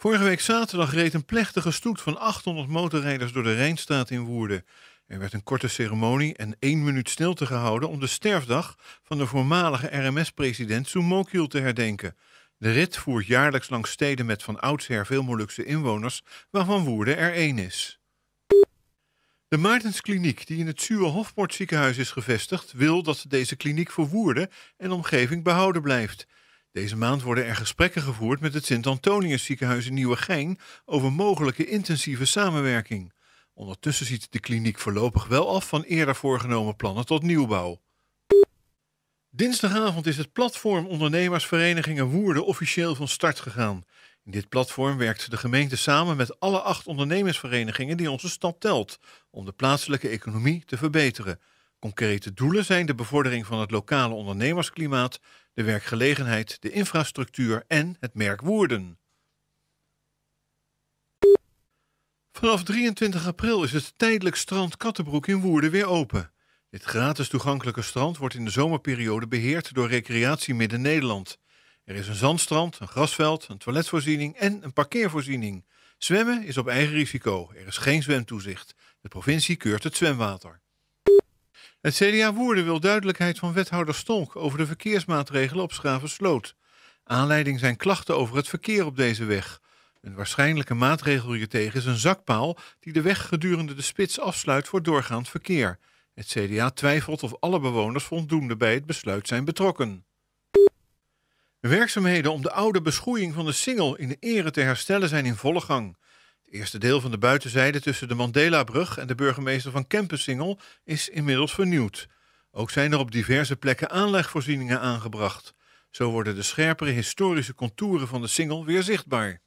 Vorige week zaterdag reed een plechtige stoet van 800 motorrijders door de Rijnstaat in Woerden. Er werd een korte ceremonie en één minuut stilte gehouden om de sterfdag van de voormalige RMS-president Soemokiel te herdenken. De rit voert jaarlijks langs steden met van oudsher veel Molukse inwoners, waarvan Woerden er één is. De Maartenskliniek, die in het Zuwe Hofpoort ziekenhuis is gevestigd, wil dat deze kliniek voor Woerden en omgeving behouden blijft. Deze maand worden er gesprekken gevoerd met het Sint-Antonius ziekenhuis in Nieuwegein over mogelijke intensieve samenwerking. Ondertussen ziet de kliniek voorlopig wel af van eerder voorgenomen plannen tot nieuwbouw. Dinsdagavond is het platform ondernemersverenigingen Woerden officieel van start gegaan. In dit platform werkt de gemeente samen met alle acht ondernemersverenigingen die onze stad telt, om de plaatselijke economie te verbeteren. Concrete doelen zijn de bevordering van het lokale ondernemersklimaat, de werkgelegenheid, de infrastructuur en het merk Woerden. Vanaf 23 april is het tijdelijk strand Kattenbroek in Woerden weer open. Dit gratis toegankelijke strand wordt in de zomerperiode beheerd door Recreatie Midden-Nederland. Er is een zandstrand, een grasveld, een toiletvoorziening en een parkeervoorziening. Zwemmen is op eigen risico. Er is geen zwemtoezicht. De provincie keurt het zwemwater. Het CDA Woerden wil duidelijkheid van wethouder Stonk over de verkeersmaatregelen op Schravensloot. Aanleiding zijn klachten over het verkeer op deze weg. Een waarschijnlijke maatregel hiertegen is een zakpaal die de weg gedurende de spits afsluit voor doorgaand verkeer. Het CDA twijfelt of alle bewoners voldoende bij het besluit zijn betrokken. Werkzaamheden om de oude beschoeiing van de Singel in de ere te herstellen zijn in volle gang. Het eerste deel van de buitenzijde tussen de Mandelabrug en de burgemeester van Campusingel is inmiddels vernieuwd. Ook zijn er op diverse plekken aanlegvoorzieningen aangebracht. Zo worden de scherpere historische contouren van de Singel weer zichtbaar.